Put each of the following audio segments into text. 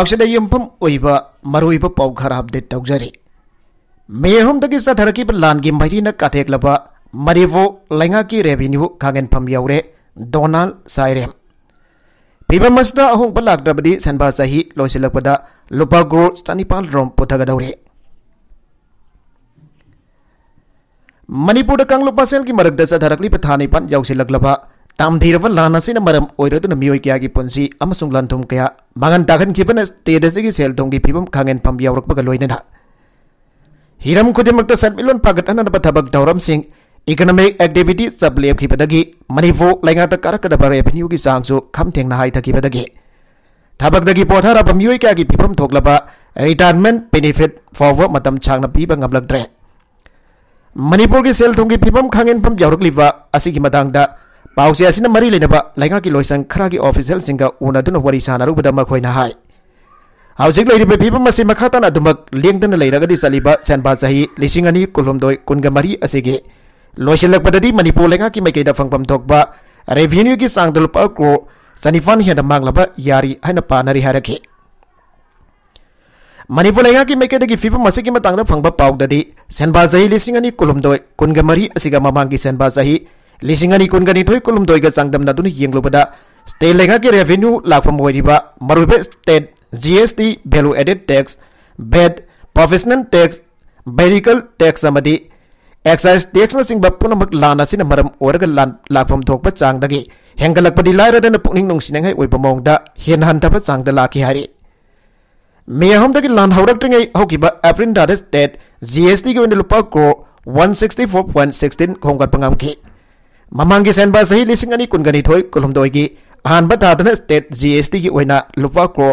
फाउसद पा पाघर अपडेट तौजरी मेहमदी सथर की लागे मरीन काथेलब मरीबू लेना की रेवन्यू खागेंफमे डोनाल सैरम पीबम अहोंब लाद्रबी सनबा चाह लोलप लुप ग्रो चनीपाल रोम पुथगदौर मनपुर कंगलुप सेल की मरग चाने पानी ꯇꯥꯝꯊꯤꯔꯕ ꯂꯥꯟ ꯑꯁꯤꯅ ꯃꯔꯝ ꯑꯣꯏꯔꯗꯨꯅ ꯃꯤꯑꯣꯏ ꯀꯌꯥꯒꯤ ꯄꯨꯟꯁꯤ ꯑꯃꯁꯨꯡ ꯂꯟꯊꯨꯝ ꯀꯌꯥ ꯃꯥꯡꯍꯟ ꯇꯥꯛꯍꯟꯈꯤꯕꯅ ꯁ꯭ꯇꯦꯠ ꯑꯁꯤꯒꯤ ꯁꯦꯜ ꯊꯨꯝꯒꯤ ꯐꯤꯕꯝ ꯈꯥꯡꯍꯟꯐꯝ ꯌꯥꯎꯔꯛꯄꯒ ꯂꯣꯏꯅꯅ ꯍꯤꯔꯝ ꯈꯨꯗꯤꯡꯃꯛꯇ ꯁꯦꯟꯃꯤꯠꯂꯣꯟ ꯐꯒꯠꯍꯟꯅꯕ ꯊꯕꯛ ꯊꯧꯔꯝꯁꯤꯡ ꯏꯀꯣꯅꯣꯃꯤꯛ ꯑꯦꯛꯇꯤꯚꯤꯇꯤ ꯆꯞꯂꯦꯞꯈꯤꯕꯗꯒꯤ ꯃꯅꯤꯄꯨꯔ ꯂꯩꯉꯥꯛꯇ ꯀꯥꯔꯛꯀꯗꯕ ꯔꯦꯚꯦꯅ꯭ꯌꯨꯒꯤ ꯆꯥꯡꯁꯨ ꯈꯝꯊꯦꯡꯅ ꯍꯥꯏꯊꯈꯤꯕꯗꯒꯤ ꯊꯕꯛꯇꯒꯤ ꯄꯣꯊꯥꯔꯕ ꯃꯤꯑꯣꯏ ꯀꯌꯥꯒꯤ ꯐꯤꯕꯝ ꯊꯣꯛꯂꯕ ꯔꯤꯇꯥꯌꯔꯃꯦꯟ ꯕꯦꯅꯤꯐꯤꯠ ꯐꯥꯎꯕ ꯃꯇꯝ ꯁꯥꯡꯅ ꯄꯤꯕ ꯉꯝꯂꯛꯇ꯭ꯔꯦ ꯃꯅꯤꯄꯨꯔꯒꯤ ꯁꯦꯜ ꯊꯨꯝꯒꯤ ꯐꯤꯕꯝ ꯈꯥꯡꯍꯟꯐꯝ ꯌꯥꯎꯔꯛꯂꯤꯕ ꯑꯁꯤꯒꯤ ꯃꯇꯥꯡꯗ पाउ मरी लेने लैंगा की लोसंग खरा की ऑफिसल उन्न वरी सानरुदाई हाउसिक फीम से मखाता अब लेंदन लेरगे चल चाही कुलहद कुलग मरी लोसलपदी मनपुर लेगा की मैके फंगम्ब रेवन्यू की चांग लुप क्रो चनीफान हेन मांगलब यारी है पानी है मनपुर लेगा की मैके फीम से फंग पाउदी सेनबा चाही कुलहद कुलग मरी मांग की सेनबा चाही लिंगनी कुल दुई चादम स्टेट लेखा की रेवेन्यू लाफमी मरुभ state G S T value added tax बेड professional tax vehicle tax excise टेक्सब पुनम लाइन मरम लाफम थोप चांगदे हेंगल्पी लाइद पुनिंगे मौद हेन चाद ला हंधब चांग लाखी मेहमद की लान हौरें दाद स्टेट जी एस टी की लुप crore one sixty four point sixteen खोगा ममंग सेन लिंगी कुनगनीथ कुलहदी अहब था स्टेट जी एस टी की लुवा crore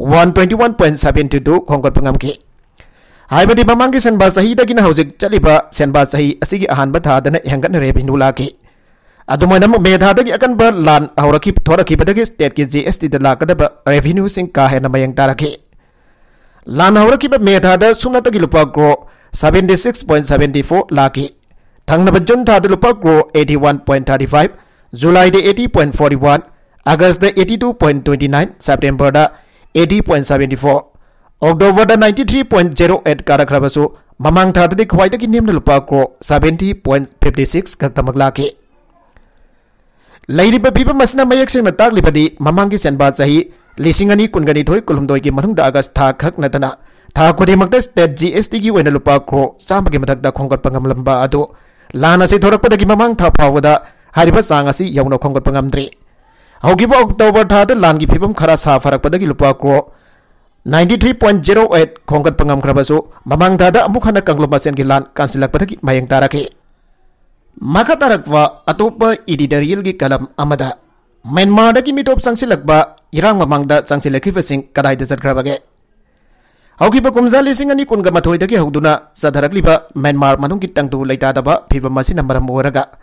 one twenty one point seventy two खोगे ममंग सेन चली चलीब सेन की अहब था हेंगे भिन्दू लागे अदम मे था अकब लाखी स्टेट की जी एस टी लागब रेवन्यू का हेन लान हो लाब मे था सूनता की लुप crore seventy six point seventy four की ꯊꯪꯅꯕ ꯖꯨꯟ ꯊꯥꯗ ꯂꯨꯄꯥ crore eighty one point thirty five ꯖꯨꯂꯥꯏꯗ eighty point forty one August eighty two point twenty nine ꯁꯦꯞꯇꯦꯝꯕꯔꯗ ꯑꯩꯠꯇꯤ ꯄꯣꯏꯟ ꯁꯕꯦꯟꯇꯤ ꯐꯣꯔ ꯑꯣꯛꯇꯣꯕꯔꯗ ninety three point zero eight कारखरबसु ममांग थादि ख्वाइद की नेम लुपा crore seventy point fifty six खतमक लाके लेब फीब मयक सेंगन ताकली ममांग की सेंबा चाही कुनगनी थोई की मनुंग अगस्त था खक नतना था खुदिमक स्टेट जी एस टी की लुपा क्रो चाम की मधक खोंगट lana si thorak pada gima mang thapa hari pas sanga si yau nokong kot pangam dri. Au gi bok tau bar thadu farak pada gilupa 93.08 kong kot pangam kara basu mamang thada amuk hana kang lupa sen gilan mayang taraki. Maka tarak wa atupa idi dari gi kalam amada. Main mada mitop sang silak ba irang mamang da sang silak kifasing kada hidasar Hauki pa kumza lesing ani kun gamatoi daki hauduna sadarak liba menmar manung kitang tu ta daba piba masi namar mowaraga.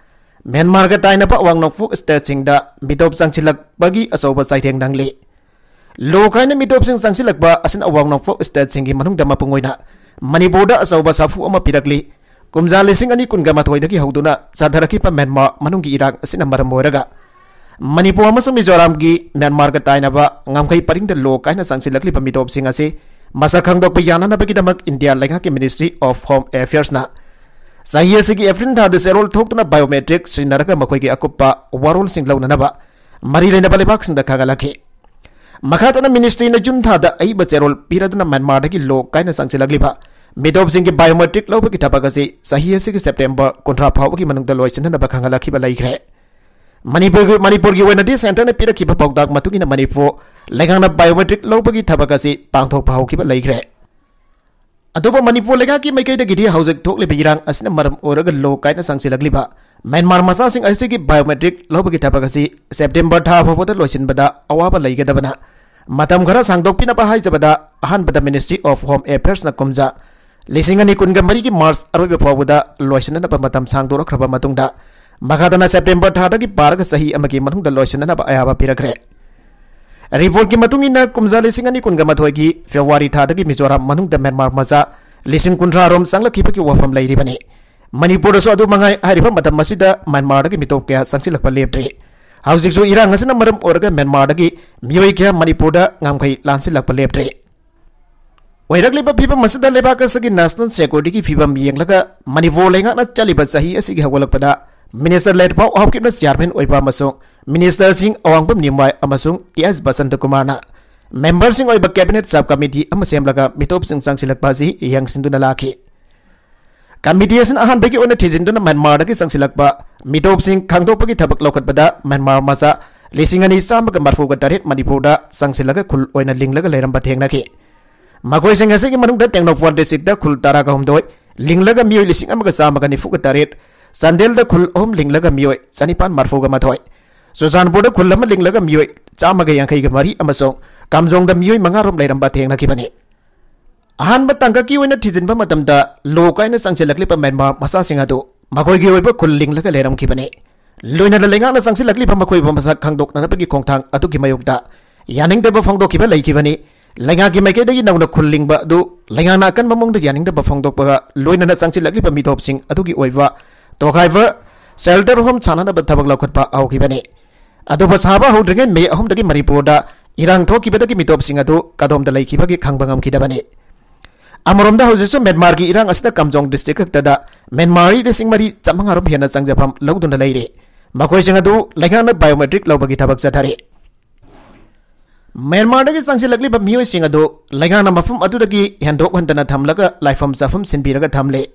Menmar ga taina pa wang nokfu ester sing da midop sang silak bagi aso ba sai teng dangli. Lokai na sing sang silak ba asin a wang nokfu ester sing gi manung dama pungoi na. Mani boda aso ba safu ama pirakli. Kumza lesing ani kun gamatoi daki hauduna sadarak liba menmar manung gi asin namar mowaraga. Manipu amasumi joram gi menmar ga taina ba ngam kai paring da lokai na sang silak liba midop sing asih. मसा खादप यानाब India की ministry of home affairs सही April सेरोल थोड़ा biometric मई की अकूप वरोल लौनब मरी लेना खाला मखातना मिनीस्ट्री ने जून था अब चेरोल पीरदा म्यांमार की लो कई चाचलग्ली मिदोब सिंह बायोमेट्रिक लगभग की थपक सही सेप्टेंबर कंट्रा फाव की लोसनब खाला लेग्रे मनपुर सेंटर पीरखी पौधा मनपुर लेगा बायोमेट्रिक लगी थबक पाथ्रे अब मनपुर लेगा की मैकईदी हौजे इरान लो कई संगली म्यांमार मचा बायोमेट्रिक लगी थबक सेप्टेंबर था लोब अवाब मतम घर संगदीब अहब मिनीस्ट्री ऑफ होम एफेयर्स कमजा लिंग कुल मार्च अरब फाउद लोसन संगद्रब मखादना सेप्टेंबर था पारग सही अमकी मनुंग लोइसनना रिपोर्ट की मतुंग इना कुमजा लिसिंग की कुनगा मथोगी फेब्रुवारी थादगी मिजोरम मनुंग म्यांमार मजा लिसिंग कुंद्रा रोम की वफम लैरिबने मणिपुर सो अदु मितो क्या संगसिलखप लेप्रे हाउजिक सो इरांग असना मरम ओरगा मियोई क्या Manipur ngamkhai lansilakpa leptre oirakliba phibam masida lebak asagi national security ki phibam yenglaka manipur lenga Minister Ledpaw Hawkitnas Chairman Oipa Masung Minister Singh Awangbum Nimwai Amasung TS Basan Kumar na member Singh Oipa Cabinet Sab Kamidi Amasem laga mitop Singh Sang Silakpa si yang sindu na laki Committee asin ahan bagi ona tizin dona Myanmar dagi Sang Silakpa mitop Singh kangdo pagi thabak lokat pada Myanmar masa lisingani sama ke marfu gatarit Manipur da Sang Silaka kul oina ling laga leram bateng na ki Makoi Singh asin ki manung da tengno desik kul tara ka humdoi ling laga Miu lising amaga sama ka nifu gatarit Sandel da khul om ling laga mioi sanipan marfo ga mathoi Susan boda khul lama ling laga mioi chama ga yang kai ga mari amasong kamjong da mioi manga rom lai ram ba theng na ki bani ahan ba tangka ki oina thijin ba matam da lokai na sangche lakli pa Myanmar masa singa do makoi gi oiba khul ling laga leram ki bani loina da lenga na sangche lakli pa makoi ba masa khangdok na ba gi khongthang atu ki mayok da yaning da ba phangdok ki ba lai ki bani lenga ki mai ke da gi nauna khul ling ba do lenga na kan mamong da yaning da ba phangdok ba loina na sangche lakli pa midop sing atu ki oiba तोखाइब shelter home सानब थबक लौखप अब साब हौद्रीगे मे अहम मणिपुर इरांगी मिटोप कदोम लेखी खबने अमरोम हजिसु मेनमार की इरांग कमजों district खतद मेनमारी लिंग मरी चमंगारोम हेन चंजफम लौदन लेरे मकोसिंग लेखान बायोमेट्रिक लौबगी थबक चथरे ꯃꯦꯟꯃꯥꯔꯗ ꯒꯤ ꯆꯪꯁꯤꯜꯂꯛꯂꯤꯕ ꯃꯤꯑꯣꯏꯁꯤꯡ ꯑꯗꯨ ꯂꯩꯉꯥꯛꯅ ꯃꯐꯝ ꯑꯗꯨꯗꯒꯤ ꯍꯦꯟꯗꯣꯛ ꯍꯟꯗꯅ ꯊꯝꯂꯒ ꯂꯥꯏꯐꯝ ꯆꯥꯐꯝ ꯁꯤꯟꯕꯤꯔꯒ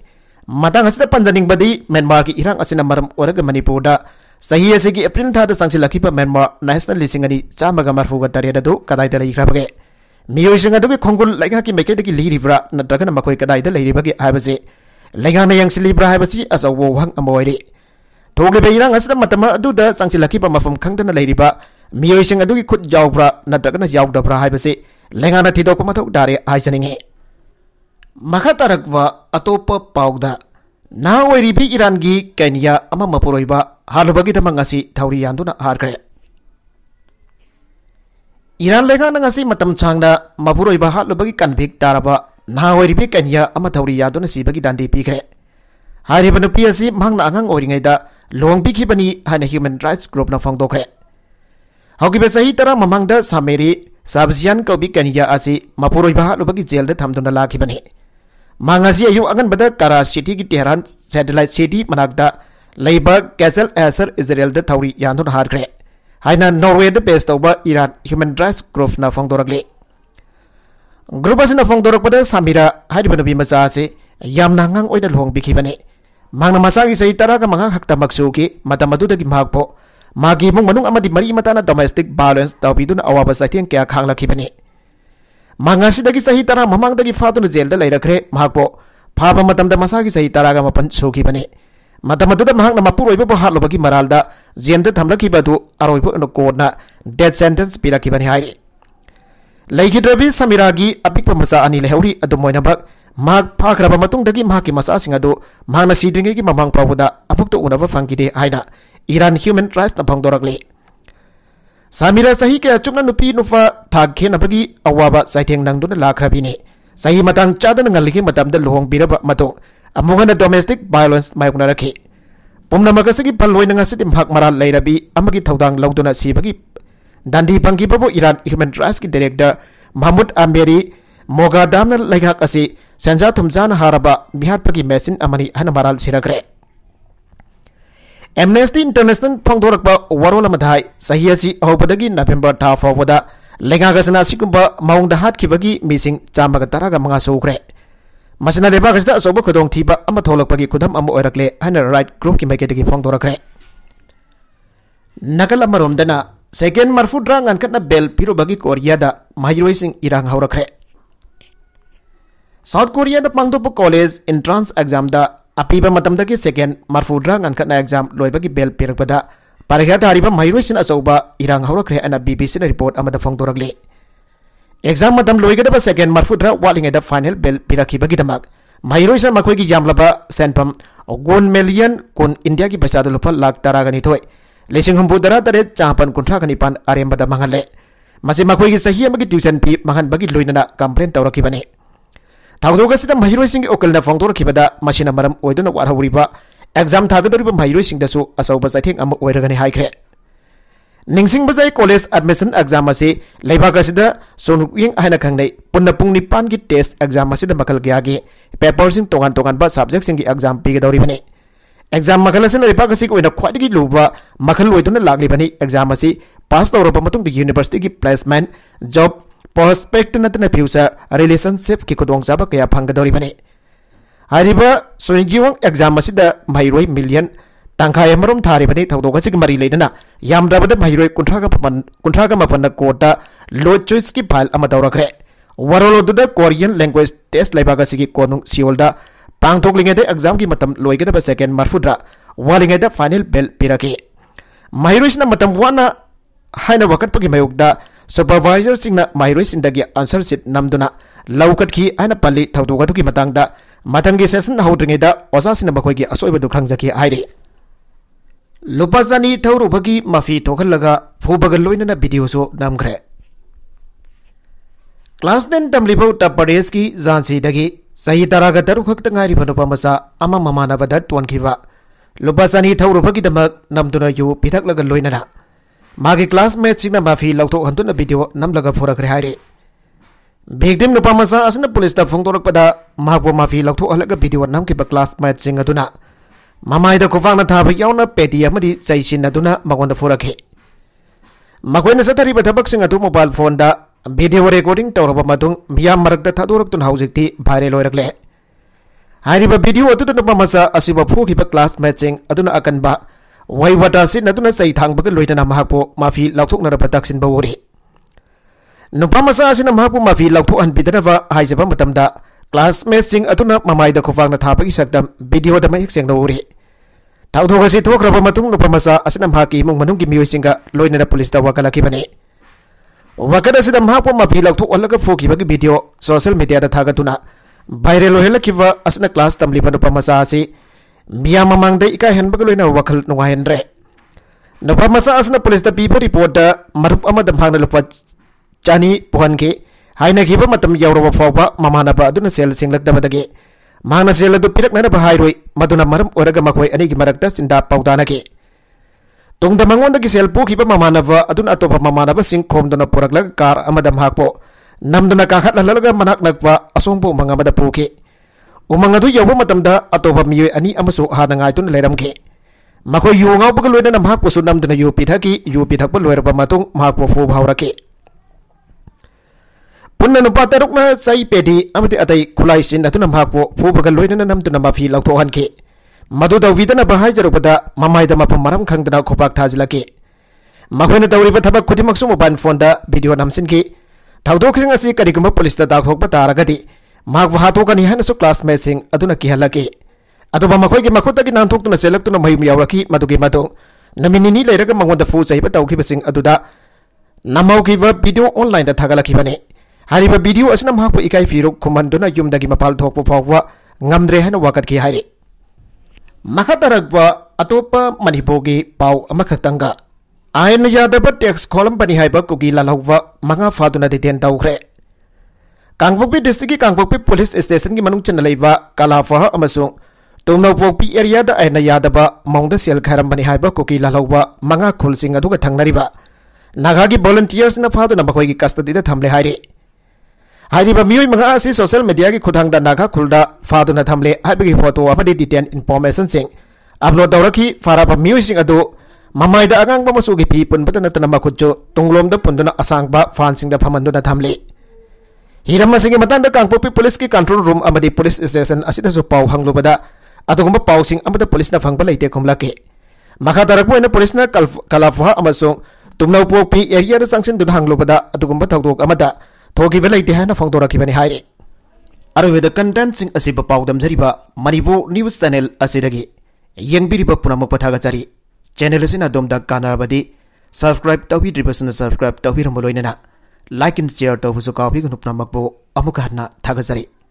Matang asida panjaning badi Myanmar ki irang asina maram oraga Manipur da sahi asigi April thada sangsilaki pa Myanmar national lising ani chamaga marfu ga tariyada do kadai da lai khrabage miyoi singa do ki khongul laika ki meke de ki liri bra na dragan ma koi kadai da lai ri bage haibase laika na yang sili bra haibasi asa wo hang amoire thogle be irang asida matama adu da sangsilaki pa mafam khangdana lai ri ba miyoi singa do ki khut jaw bra na dragan jaw da bra haibase laika na thido ko mathau dare aisaninge ꯃꯈꯥ ꯇꯥꯔꯛꯄ ꯑꯇꯣꯞꯄ ꯄꯥꯎꯗ ꯅꯍꯥ ꯑꯣꯏꯔꯤꯕꯤ ꯏꯔꯥꯟꯒꯤ ꯀꯩꯅꯤꯌꯥ ꯑꯃ ꯃꯄꯨꯔꯣꯏꯕ ꯍꯥꯜꯂꯨꯕꯒꯤꯗꯃꯛ ꯉꯁꯤ ꯊꯧꯔꯤ ꯌꯥꯟꯗꯨꯅ ꯍꯥꯠꯈ꯭ꯔꯦ ꯏꯔꯥꯟ ꯂꯩꯉꯥꯛꯅ ꯉꯁꯤ ꯃꯇꯝ ꯁꯥꯡꯅ ꯃꯄꯨꯔꯣꯏꯕ ꯍꯥꯠꯂꯨꯕꯒꯤ ꯀꯟꯚꯤꯛ ꯇꯥꯔꯕ ꯅꯍꯥ ꯑꯣꯏꯔꯤꯕꯤ ꯀꯩꯅꯤꯌꯥ ꯑꯃ ꯊꯧꯔꯤ ꯌꯥꯟꯗꯨꯅ ꯁꯤꯕꯒꯤ ꯗꯥꯟꯗꯤ ꯄꯤꯈ꯭ꯔꯦ ꯍꯥꯏꯔꯤꯕ ꯅꯨꯄꯤ ꯑꯁꯤ ꯃꯍꯥꯛꯅ ꯑꯉꯥꯡ ꯑꯣꯏꯔꯤꯉꯩꯗ ꯂꯨꯍꯣꯡꯕꯤꯈꯤꯕꯅꯤ ꯍꯥꯏꯅ ꯍ꯭ꯌꯨꯃꯦꯟ ꯔꯥꯏꯠꯁ ꯒ꯭ꯔꯨꯞꯅ ꯐꯣꯡꯗꯣꯛꯈ꯭ꯔꯦ ꯍꯧꯈꯤꯕ ꯆꯍꯤ ꯇꯔꯥ ꯃꯃꯥꯡꯗ ꯁꯥꯃꯦꯔꯤ ꯁꯥꯕꯖꯤꯌꯥꯟ ꯀꯧꯕꯤ ꯀꯩꯅꯤꯌꯥ ꯑꯁꯤ ꯃꯄꯨꯔꯣꯏꯕ ꯍꯥꯠꯂꯨꯕꯒꯤ ꯖꯦꯜꯗ ꯊꯝꯗꯨꯅ ꯂꯥꯛꯈꯤꯕꯅꯤ mangasi ayu angan bada kara city ki tehran satellite city manakda labor castle aser israel de thauri yandun hargre haina norway de base tawba iran human rights group na dorakle group fong dorak pada samira haidibana bi macha ase na ngang oida long bane mangna masa gi sei tara ka mangang hakta maksu ki mata madu da gi po magi mung manung amadi mari na domestic tau tawbidun awaba saithiang kya khang bane mangasi dagi sahita tara mamang dagi fatu di jail da lai rakre mahakpo papa matam da masagi sahi tara ga mapan shoki bane matam matu da mahak na mapu roi bapa halo bagi maral da jail da tamla ki batu na dead sentence pira ki bane hari lai ki drabi samira gi apik pa masa ani lehuri adu moina bak mahak pak raba matung dagi mahak ki masa singa do mahak na si dringi mamang pa wuda apuk to una bapa fangki de hai na Iran Human Rights na bang dorak leh samira sahi ke achumna nupi nufa thagkhe na awaba saitheng nangdo dun lakra bini sahi matang chadan ngal gi matam da lohong biraba mato amoga na domestic violence mayukna rakhi pomna magasigi paloi nanga sitim hak mara leirabi amagi thaudang lauduna bagi. dandi pangi babu iran human rights ki director mahmud amberi moga damna laihak asi senja thumjan haraba bihat pagi mesin amani hanamaral sirakre Amnesty International ꯐꯣꯡꯗꯣꯔꯛꯄ ꯋꯥꯔꯣꯜ ꯑꯃ ꯍꯥꯏ ꯆꯍꯤ ꯑꯁꯤ ꯍꯧꯕꯗꯒꯤ ꯅꯕꯦꯝꯕꯔ ꯊꯥ ꯐꯥꯎꯕꯗ ꯂꯩꯉꯥꯛ ꯑꯁꯤꯅ ꯑꯁꯤꯒꯨꯝꯕ ꯃꯑꯣꯡꯗ ꯍꯥꯠꯈꯤꯕꯒꯤ ꯃꯤꯁꯤꯡ ꯆꯥꯝꯃꯒ ꯇꯔꯥꯒ ꯃꯉꯥ ꯁꯨꯈ꯭ꯔꯦ ꯃꯁꯤꯅ ꯂꯩꯕꯥꯛ ꯑꯁꯤꯗ ꯑꯆꯧꯕ ꯈꯨꯗꯣꯡꯊꯤꯕ ꯑꯃ ꯊꯣꯛꯂꯛꯄꯒꯤ ꯈꯨꯗꯝ ꯑꯃ ꯑꯣꯏꯔꯛꯂꯦ ꯍꯥꯏꯅ ꯔꯥꯏꯠ ꯒ꯭ꯔꯨꯞꯀꯤ ꯃꯥꯏꯀꯩꯗꯒꯤ ꯐꯣꯡꯗꯣꯔꯛꯈ꯭ꯔꯦ ꯅꯥꯀꯜ ꯑꯃꯔꯣꯝꯗꯅ ꯁꯦꯀꯦꯟ ꯃꯔꯐꯨꯇꯔꯥ ꯉꯟꯈꯠꯅ ꯕꯦꯜ ꯄꯤꯔꯨꯕꯒꯤ ꯀꯣꯔꯤꯌꯥꯗ ꯃꯍꯩꯔꯣꯏꯁꯤꯡ ꯏꯔꯥꯡ ꯍꯧꯔꯛꯈ꯭रे साउथ कोरिया पांगोप कॉलेज एंट्रांस एग्जाम ꯑꯄꯤꯕ ꯃꯇꯝꯗꯒꯤ ꯁꯦꯀꯦꯟ ꯃꯔꯐꯨꯗ꯭ꯔꯥ ꯉꯟꯈꯠꯅ ꯑꯦꯛꯖꯥꯝ ꯂꯣꯏꯕꯒꯤ ꯕꯦꯜ ꯄꯤꯔꯛꯄꯗ ꯄꯔꯤꯈ꯭ꯌꯥ ꯊꯥꯔꯤꯕ ꯃꯍꯩꯔꯣꯏꯁꯤꯡ ꯑꯆꯧꯕ ꯏꯔꯥꯡ ꯍꯧꯔꯛꯈ꯭ꯔꯦ ꯍꯥꯏꯅ ꯕꯤ ꯕꯤ ꯁꯤꯅ ꯔꯤꯄꯣꯔꯠ ꯑꯃꯗ ꯐꯣꯡꯗꯣꯔꯛꯂꯤ ꯑꯦꯛꯖꯥꯝ ꯃꯇꯝ ꯂꯣꯏꯒꯗꯕ ꯁꯦꯀꯦꯟ ꯃꯔꯐꯨꯗ꯭ꯔꯥ ꯋꯥꯠꯂꯤꯉꯩꯗ ꯐꯥꯏꯅꯦꯜ ꯕꯦꯜ ꯄꯤꯔꯛꯈꯤꯕꯒꯤꯗꯃꯛ ꯃꯍꯩꯔꯣꯏꯁꯤꯡ ꯃꯈꯣꯏꯒꯤ ꯌꯥꯝꯂꯕ ꯁꯦꯟꯐꯝ ꯒꯨꯟ ꯃꯤꯂꯤꯌꯟ ꯀꯨꯟ ꯏꯟꯗꯤꯌꯥꯒꯤ ꯄꯩꯁꯥꯗ ꯂꯨꯄꯥ ꯂꯥꯈ ꯇꯔꯥꯒꯅꯤꯊꯣꯏ ꯂꯤꯁꯤꯡ ꯍꯨꯝꯐꯨ ꯇꯔꯥ ꯇꯔꯦꯠ ꯆꯥꯄꯟ ꯀꯨꯟꯊ꯭ꯔꯥꯒ ꯅꯤꯄꯥꯟ ꯑꯔꯦꯝꯕꯗ ꯃꯥꯡꯍꯜꯂꯦ ꯃꯁꯤ ꯃꯈꯣꯏꯒꯤ ꯆꯍꯤ ꯑꯃꯒꯤ ꯇ꯭ꯌꯨꯁꯟ ꯐꯤ ꯃꯥꯡꯍꯟꯕꯒꯤ ꯂꯣꯏꯅꯅ ꯀꯝꯄ꯭ꯂꯦꯟ ꯇꯧꯔꯛꯈꯤꯕꯅꯤ ꯊꯧꯗꯣꯛ ꯑꯁꯤꯗ ꯃꯍꯩꯔꯣꯏꯁꯤꯡꯒꯤ ꯑꯣꯀꯜꯅ ꯐꯣꯡꯗꯣꯔꯛꯈꯤꯕꯗ ꯃꯁꯤꯅ ꯃꯔꯝ ꯑꯣꯏꯗꯨꯅ ꯋꯥꯠꯍꯧꯔꯤꯕ ꯑꯦꯛꯖꯥꯝ ꯊꯥꯒꯗꯧꯔꯤꯕ ꯃꯍꯩꯔꯣꯏꯁꯤꯡꯗꯁꯨ ꯑꯆꯧꯕ ꯆꯩꯊꯦꯡ ꯑꯃ ꯑꯣꯏꯔꯒꯅꯤ ꯍꯥꯏꯈ꯭ꯔꯦ निसिंबजाई कॉलेज एडमिशन एग्जाम लेबाक सोनुयिंग खाने पुनः पुंग निपान की टेस्ट एग्जाम मखल क्या की पेपर तोान तोान सब्जेक्ट की एग्जाम पीगदौरीबने एग्जाम मखल लेबाक खाई लूब मखल लाबनी एग्जाम पास तौर पर यूनिवर्सीटी की प्लेसमेंट जॉब ꯄ꯭ꯔꯣꯁꯄꯦꯛꯇ ꯅꯠꯇꯅ ꯐ꯭ꯌꯨꯆꯔ ꯔꯤꯂꯦꯁꯟꯁꯤꯞꯀꯤ ꯈꯨꯗꯣꯡꯆꯥꯕ ꯀꯌꯥ ꯐꯪꯒꯗꯧꯔꯤꯕꯅꯤ ꯍꯥꯏꯔꯤꯕ ꯁꯣꯌꯤꯡꯒꯤꯋꯪ ꯑꯦꯛꯖꯥꯝ ꯑꯁꯤꯗ ꯃꯍꯩꯔꯣꯏ ꯃꯤꯂꯤꯌꯟ ꯇꯪꯈꯥꯏ ꯑꯃꯔꯣꯝ ꯊꯥꯔꯤꯕꯅꯤ ꯊꯧꯗꯣꯛ ꯑꯁꯤꯒꯤ ꯃꯔꯤ ꯂꯩꯅꯅ ꯌꯥꯝꯗ꯭ꯔꯕꯗ ꯃꯍꯩꯔꯣꯏ ꯀꯨꯟꯊ꯭ꯔꯥꯒ ꯀꯨꯟꯊ꯭ꯔꯥꯒ ꯃꯥꯄꯟꯅ ꯀꯣꯔꯠꯇ ꯂꯣꯗ ꯆꯣꯏꯁꯀꯤ ꯐꯥꯏꯜ ꯑꯃ ꯇꯧꯔꯛꯈ꯭ꯔꯦ ꯋꯥꯔꯣꯜ ꯑꯗꯨꯗ ꯀꯣꯔꯤꯌꯟ ꯂꯦꯡꯒ꯭ꯋꯦꯖ ꯇꯦꯁ ꯂꯩꯕꯥꯛ ꯑꯁꯤꯒꯤ ꯀꯣꯅꯨꯡ ꯁꯤꯌꯣꯜꯗ ꯄꯥꯡꯊꯣꯛꯂꯤꯉꯩꯗ ꯑꯦꯛꯖꯥꯝꯒꯤ ꯃꯇꯝ ꯂꯣꯏꯒꯗꯕ ꯁꯦꯀꯦꯟ ꯃꯔꯐꯨꯗ꯭ꯔꯥ ꯋꯥꯠꯂꯤꯉꯩꯗ ꯐꯥꯏꯅꯦꯜ ꯕꯦꯜ ꯄꯤꯔꯛꯈꯤ ꯃꯍꯩꯔꯣꯏꯁꯤꯅ ꯃꯇꯝ ꯋꯥꯅ ꯍꯥꯏꯅ ꯋꯥꯀꯠꯄꯒꯤ ꯃꯥꯌꯣꯛꯇ ꯁꯨꯄꯔꯚꯥꯏꯖꯔꯁꯤꯡꯅ ꯃꯍꯩꯔꯣꯏꯁꯤꯡꯗꯒꯤ ꯑꯟꯁꯔ ꯁꯤꯠ ꯅꯝꯗꯨꯅ ꯂꯧꯈꯠꯈꯤ ꯍꯥꯏꯅ ꯄꯜꯂꯤ ꯊꯧꯗꯣꯛ ꯑꯗꯨꯒꯤ ꯃꯇꯥꯡꯗ ꯃꯊꯪꯒꯤ ꯁꯦꯁꯟ ꯍꯧꯗ꯭ꯔꯤꯉꯩꯗ ꯑꯣꯖꯥꯁꯤꯡꯅ ꯃꯈꯣꯏꯒꯤ ꯑꯁꯣꯏꯕꯗꯨ ꯈꯪꯖꯈꯤ ꯍꯥꯏꯔꯤ ꯂꯨꯄꯥ ꯆꯅꯤ ꯊꯧꯔꯨꯕꯒꯤ ꯃꯐꯤ ꯊꯣꯛꯍꯜꯂꯒ ꯐꯨꯕꯒ ꯂꯣꯏꯅꯅ ꯚꯤꯗꯤꯑꯣꯁꯨ ꯅꯝꯈ꯭ꯔꯦ ꯀ꯭ꯂꯥꯁ ꯅꯥꯏꯟ ꯇꯝꯂꯤꯕ ꯎꯠꯇꯔ ꯄ꯭ꯔꯗꯦꯁꯀꯤ ꯖꯥꯟꯁꯤꯗꯒꯤ ꯆꯍꯤ ꯇꯔꯥꯒ ꯇꯔꯨꯛ ꯈꯛꯇ ꯉꯥꯏꯔꯤꯕ ꯅꯨꯄꯥ ꯃꯆꯥ ꯑꯃ ꯃꯃꯥꯟꯅꯕꯗ ꯇꯣꯟꯈꯤꯕ ꯂꯨꯄꯥ ꯆꯅꯤ ꯊꯧꯔꯨꯕꯒꯤꯗꯃꯛ ꯅꯝꯗꯨꯅ ꯌꯨ ꯄꯤꯊꯛꯂꯒ ꯂꯣꯏꯅꯅ मागी क्लास मेट सिंह माफी लौथोक हंतुन वीडियो नमलग फोरखरे हारे भिक्टिम नुपा मचा असन पुलिस ता फोंगतोरकपदा मागबो माफी लौथोक हलग वीडियो नमकिब क्लास मेट सिंह अदुना ममाइद खुफांग थाब याउना पेटी अमदि चैसिन अदुना मगोंद फोरखे मखोइन सथरिब थबक सिंह अदु मोबाइल फोन दा वीडियो रिकॉर्डिंग तौरब मदुंग मियाम मरक दा थादोरकतुन हौजिकति वायरल होइरकले हाइरिब वीडियो अदुद नुपा मचा असिब फोखिब क्लास मेट अदुना अकनबा ꯋꯥꯏꯋꯥꯇꯥ ꯁꯤꯖꯤꯟꯅꯗꯨꯅ ꯆꯩ ꯊꯥꯡꯕꯒ ꯂꯣꯏꯅꯅ ꯃꯍꯥꯛꯄꯨ ꯃꯥꯐꯤ ꯂꯥꯎꯊꯣꯛꯅꯔꯕ ꯇꯛꯁꯤꯟꯕ ꯎꯔꯤ ꯅꯨꯄꯥ ꯃꯆꯥ ꯑꯁꯤꯅ ꯃꯍꯥꯛꯄꯨ ꯃꯥꯐꯤ ꯂꯥꯎꯊꯣꯛꯍꯟꯕꯤꯗꯅꯕ ꯍꯥꯏꯖꯕ ꯃꯇꯝꯗ ꯀ꯭ꯂꯥꯁꯃꯦꯠꯁꯤꯡ ꯑꯗꯨꯅ ꯃꯃꯥꯏꯗ ꯈꯨꯐꯥꯡꯅ ꯊꯥꯕꯒꯤ ꯁꯛꯇꯝ ꯚꯤꯗꯤꯑꯣꯗ ꯃꯌꯦꯛ ꯁꯦꯡꯅ ꯎꯔꯤ ꯊꯧꯗꯣꯛ ꯑꯁꯤ ꯊꯣꯛꯈ꯭ꯔꯕ ꯃꯇꯨꯡ ꯅꯨꯄꯥ ꯃꯆꯥ ꯑꯁꯤꯅ ꯃꯍꯥꯛꯀꯤ ꯏꯃꯨꯡ ꯃꯅꯨꯡꯒꯤ ꯃꯤꯑꯣꯏꯁꯤꯡꯒ ꯂꯣꯏꯅꯅ ꯄꯨꯂꯤꯁꯇ ꯋꯥꯀꯠꯂꯛꯈꯤꯕꯅꯤ ꯋꯥꯀꯠ ꯑꯁꯤꯗ ꯃꯍꯥꯛꯄꯨ ꯃꯥꯐꯤ ꯂꯧꯊꯣꯛꯍꯜꯂꯒ ꯐꯨꯈꯤꯕꯒꯤ ꯚꯤꯗꯤꯑꯣ ꯁꯣꯁꯤꯌꯦꯜ ꯃꯤꯗꯤꯌꯥꯗ ꯊꯥꯒꯠꯇꯨꯅ ꯚꯥꯏꯔꯦꯜ ꯑꯣꯏꯍꯜꯂꯛꯈꯤꯕ ꯑꯁꯤꯅ ꯀ꯭ꯂꯥꯁ ꯇꯝꯂꯤꯕ ꯅꯨꯄꯥ ꯃꯆꯥ ꯑꯁꯤ mia mamang dai ka hen bagalo na wakal nunga hen re na pa masa asna police da pipa report da marup ama dam hang na lupa chani pohan ke haina giba matam yawro fa ba mamana ba aduna sel singlak da badage mana sel adu pirak na ba hairoi maduna maram oraga makoi ani gi marakta sinda paudana ke tungda mangon da gi sel pu giba mamana ba aduna atopa mamana ba sing khom dona porak lag kar ama dam hakpo namduna ka khat lalaga manak nakwa asong pu mangamada pu ke उमंग अतोब मई अनी हाँ ꯃꯤꯑꯣꯏ ꯑꯅꯤ ꯑꯃꯁꯨ ꯍꯥꯟꯅ ꯉꯥꯏꯗꯨꯅ ꯂꯩꯔꯝꯈꯤ की ꯌꯨ ꯉꯥꯎꯕꯒ ꯂꯣꯏꯅꯅ ꯃꯍꯥꯛꯄꯨꯁꯨ ꯅꯝꯗꯨꯅ ꯌꯨ ꯄꯤꯊꯛꯈꯤ ꯌꯨ पुनः तरुक चई पेदी अत खुलाई फूबग लोन नमदन मफी लौथोहनखे मधु तौदनब हाजरुबद ममायद मफम मरम खंगदन खोपाक थाजलखे तौरीब थब खुद मोबाइल फोन वीडियो नमसिनखी थौदोकसिंग पुलिस दाथों तारगदी हादों का है क्लास मेटिंग कहल की अब मई की मखुद की नाथोक चेलत मई मदुगे मद नमी लेर मगोद फू चाह तौर नमौगी वीडियो ऑनलाइन थागल्खने वीडियो अगर इकाई फीर खुमंद यू की मपाल थोप फाव्रे वकत की है मखतर अतोप मनपुर की पाखत आयन याद टेक्स कॉलम पनी कुकी लाल मंगा फादुना दिटेन तौर कांगपोपी डिस्ट्रिक्ट की कांगपोपी पुलिस स्टेशन की मनुंग लेब लेबा कालाफहर अमसुंग तुमनपोक्पी एरिया द आइना यादबा मौंग द सेल खारमबनी हाइबा कुकी लालौबा मंगा खुल सिंह अदुग थंगनरिबा नागा की वॉलंटियर्स न फादु न की कस्टडी द थमले मंगा आसी सोशल मीडिया की खुदांग द नागा खुलदा फादु न थमले फोटो डिटेल इन्फॉर्मेशन सिंह अपलोड दौरखी फाराबा मियोय सिंह अदु ममाइद अगांग फी पुनबद नतन तुंगलोम असांग फान सिंह Hiram masing matanda Kangpopi Police ki control room amadi police station asida so pau hanglobada atugumba pau sing amada police na phangba laite khomlake makha tarakpo ena police na kalafwa amasong tumna upo pi area da sanction dun hanglobada atugumba thawdok amada thogi belaite hana phangdora kibani haire arweda content sing asiba pau damjariba manibo news channel asidagi yangbiriba punama pathaga chari channel asina domda kanarabadi subscribe tawhi dribasna subscribe tawhi ramloinena like and share टुजो कपी घुनुप नमकबो